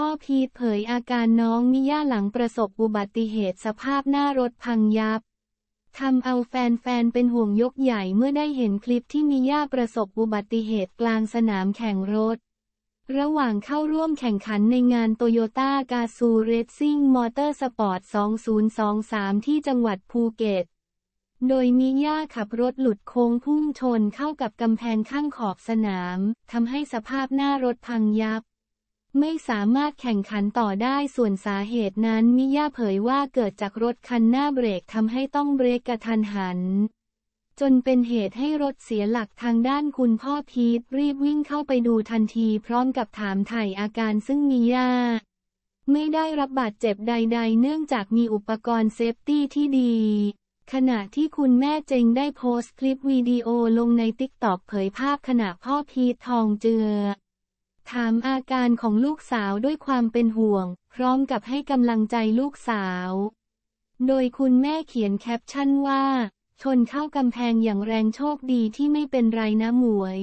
พ่อพีทเผยอาการน้องมิย่าหลังประสบอุบัติเหตุสภาพหน้ารถพังยับทำเอาแฟนๆเป็นห่วงยกใหญ่เมื่อได้เห็นคลิปที่มิย่าประสบอุบัติเหตุกลางสนามแข่งรถ ระหว่างเข้าร่วมแข่งขันในงานโตโยต้ากาซูเรซซิ่งมอเตอร์สปอร์ต 2023 ที่จังหวัดภูเก็ตโดยมิย่าขับรถหลุดโค้งพุ่งชนเข้ากับกำแพงข้างขอบสนามทำให้สภาพหน้ารถพังยับไม่สามารถแข่งขันต่อได้ส่วนสาเหตุนั้นมิยาเผยว่าเกิดจากรถคันหน้าเบรกทำให้ต้องเบรกกระทันหัน จนเป็นเหตุให้รถเสียหลักทางด้านคุณพ่อพีทรีบวิ่งเข้าไปดูทันทีพร้อมกับถามไถ่อาการซึ่งมิยาไม่ได้รับบาดเจ็บใด ๆ เนื่องจากมีอุปกรณ์เซฟตี้ที่ดี ขณะที่คุณแม่เจงได้โพสต์คลิปวิดีโอลงในติ๊กต็อกเผยภาพขณะพ่อพีททองเจือถามอาการของลูกสาวด้วยความเป็นห่วง พร้อมกับให้กำลังใจลูกสาว โดยคุณแม่เขียนแคปชั่นว่า ชนเข้ากำแพงอย่างแรงโชคดีที่ไม่เป็นไรนะหมวย